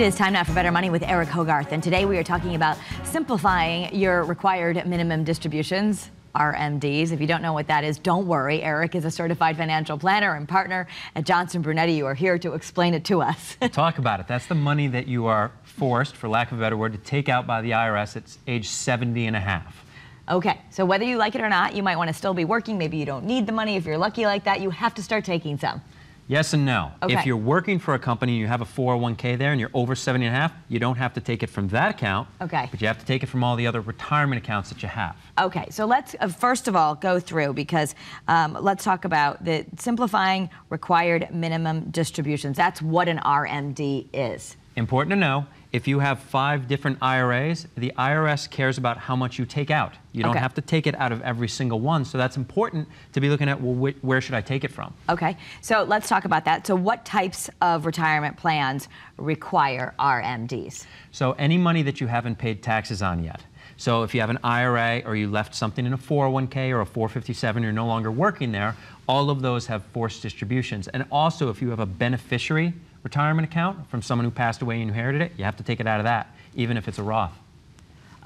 It is time now for Better Money with Eric Hogarth, and today we are talking about simplifying your required minimum distributions. RMDs. If you don't know what that is, don't worry. Eric is a certified financial planner and partner at Johnson Brunetti. You are here to explain it to us. Talk about it. That's the money that you are forced, for lack of a better word, to take out by the IRS at age 70 and a half. Okay, so whether you like it or not, you might want to still be working. Maybe you don't need the money. If you're lucky like that, you have to start taking some. Yes and no. Okay. If you're working for a company and you have a 401k there and you're over 70 and a half, you don't have to take it from that account. Okay. But you have to take it from all the other retirement accounts that you have. Okay, so let's uh, first of all go through because um, let's talk about the simplifying required minimum distributions. That's what an RMD is. Important to know, if you have five different IRAs, the IRS cares about how much you take out. You don't have to take it out of every single one. So that's important to be looking at, well, wh where should I take it from? Okay, so let's talk about that. So what types of retirement plans require RMDs? So any money that you haven't paid taxes on yet. So if you have an IRA or you left something in a 401k or a 457, you're no longer working there, all of those have forced distributions. And also if you have a beneficiary retirement account from someone who passed away and inherited it, you have to take it out of that, even if it's a Roth.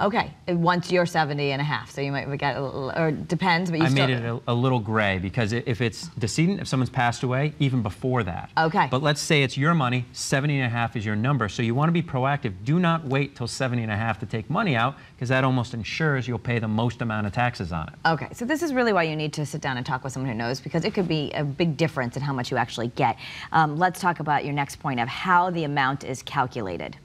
Okay, once you're 70 and a half, so you might get a little, or depends, but you I still... made it a, a, little gray because if it's decedent, if someone's passed away, even before that. Okay. But let's say it's your money, 70 and a half is your number, so you want to be proactive. Do not wait till 70 and a half to take money out because that almost ensures you'll pay the most amount of taxes on it. Okay, so this is really why you need to sit down and talk with someone who knows because it could be a big difference in how much you actually get. Um, let's talk about your next point of how the amount is calculated.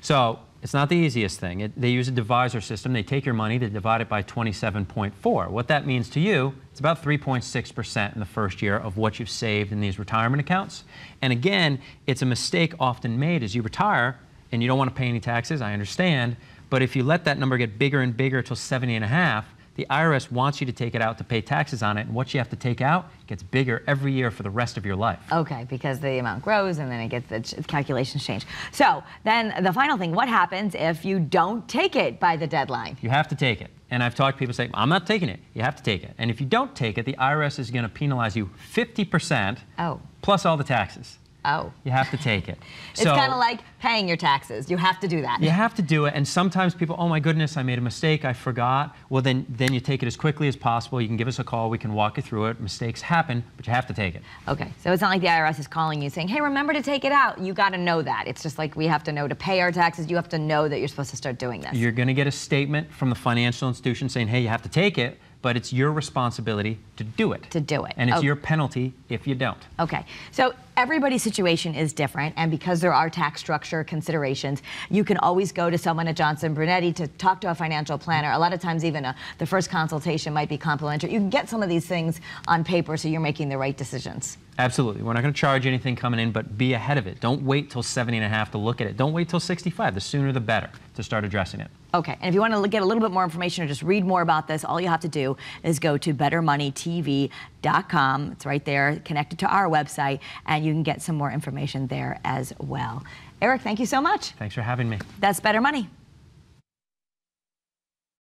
So it's not the easiest thing. It, they use a divisor system. They take your money, they divide it by 27.4. What that means to you, it's about 3.6% in the first year of what you've saved in these retirement accounts. And again, it's a mistake often made as you retire and you don't want to pay any taxes, I understand, but if you let that number get bigger and bigger till 70 and a half, the IRS wants you to take it out to pay taxes on it, and what you have to take out gets bigger every year for the rest of your life. Okay, because the amount grows and then it gets the calculations change. So then the final thing, what happens if you don't take it by the deadline? You have to take it. And I've talked to people saying, I'm not taking it. You have to take it. And if you don't take it, the IRS is going to penalize you 50% oh. plus all the taxes. Oh. You have to take it. it's kind of like paying your taxes. You have to do that. You have to do it. And sometimes people, oh my goodness, I made a mistake. I forgot. Well, then, then you take it as quickly as possible. You can give us a call. We can walk you through it. Mistakes happen, but you have to take it. Okay. So it's not like the IRS is calling you saying, hey, remember to take it out. You got to know that. It's just like we have to know to pay our taxes. You have to know that you're supposed to start doing this. You're going to get a statement from the financial institution saying, hey, you have to take it but it's your responsibility to do it. To do it. And it's okay. Oh. your penalty if you don't. Okay. So everybody's situation is different, and because there are tax structure considerations, you can always go to someone at Johnson Brunetti to talk to a financial planner. A lot of times, even a, the first consultation might be complimentary. You can get some of these things on paper so you're making the right decisions. Absolutely. We're not going to charge anything coming in, but be ahead of it. Don't wait till 70 and a half to look at it. Don't wait till 65. The sooner the better to start addressing it. Okay. And if you want to get a little bit more information or just read more about this, all you have to do is go to bettermoneytv.com. It's right there, connected to our website, and you can get some more information there as well. Eric, thank you so much. Thanks for having me. That's Better Money.